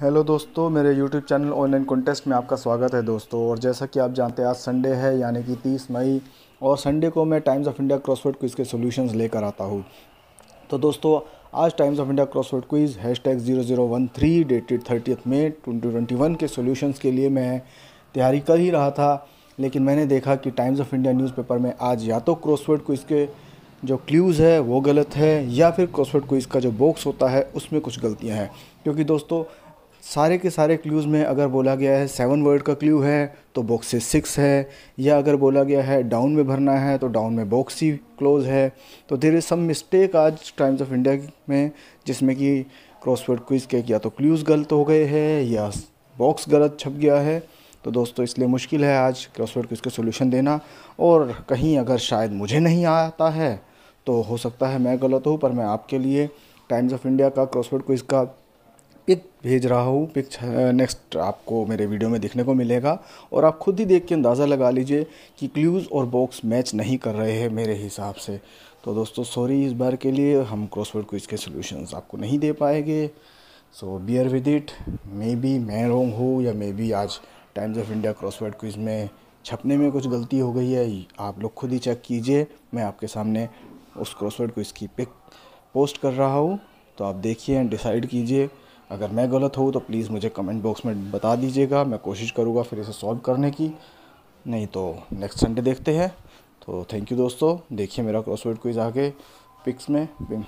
hello दोस्तों मेरे YouTube channel online contest में आपका स्वागत है दोस्तों और जैसा कि आप जानते हैं आज संडे है यानी कि 30 मई और संडे को मैं Times of India crossword quiz के सॉल्यूशंस लेकर आता हूँ तो दोस्तों आज Times of India crossword quiz hash tag zero zero one three dated thirtieth May twenty twenty one के सोल्यूशंस के लिए मैं तैयारी कर ही रहा था लेकिन मैंने देखा कि टाइम्स ऑफ इंडिया न्यूज़पेपर में आज या तो क्रॉसवर्ड क्विज़ के जो क्ल्यूज़ है वो गलत है या फिर क्रॉसवर्ड क्विज़ का जो बॉक्स होता है उसमें कुछ गलतियाँ हैं क्योंकि दोस्तों सारे के सारे क्लूज़ में अगर बोला गया है सेवन वर्ड का क्लू है तो बॉक्स सिक्स है या अगर बोला गया है डाउन में भरना है तो डाउन में बॉक्स ही क्लोज है तो देर इज़ सम मिस्टेक आज टाइम्स ऑफ इंडिया में जिसमें कि क्रॉसवर्ड क्विज के या तो क्लूज़ गलत हो गए हैं या बॉक्स गलत छप गया है तो दोस्तों इसलिए मुश्किल है आज क्रॉसवर्ड क्विज का सोल्यूशन देना और कहीं अगर शायद मुझे नहीं आता है तो हो सकता है मैं गलत हूँ पर मैं आपके लिए टाइम्स ऑफ इंडिया का क्रॉसवर्ड क्विज का पिक भेज रहा हूँ पिक नेक्स्ट आपको मेरे वीडियो में देखने को मिलेगा और आप खुद ही देख के अंदाज़ा लगा लीजिए कि क्ल्यूज़ और बॉक्स मैच नहीं कर रहे हैं मेरे हिसाब से तो दोस्तों सॉरी इस बार के लिए हम क्रॉसवर्ड को के सोल्यूशंस आपको नहीं दे पाएंगे so bear with it maybe मैं रोंग हूँ या मे बी आज टाइम्स ऑफ इंडिया क्रॉसवर्ड को में छपने में कुछ गलती हो गई है आप लोग खुद ही चेक कीजिए मैं आपके सामने उस क्रॉसवर्ड को इसकी पिक पोस्ट कर रहा हूँ तो आप देखिए एंड डिसाइड कीजिए अगर मैं गलत हूँ तो प्लीज़ मुझे कमेंट बॉक्स में बता दीजिएगा मैं कोशिश करूँगा फिर इसे सॉल्व करने की नहीं तो नेक्स्ट संडे देखते हैं तो थैंक यू दोस्तों देखिए मेरा क्रॉसवर्ड क्विज आगे पिक्स में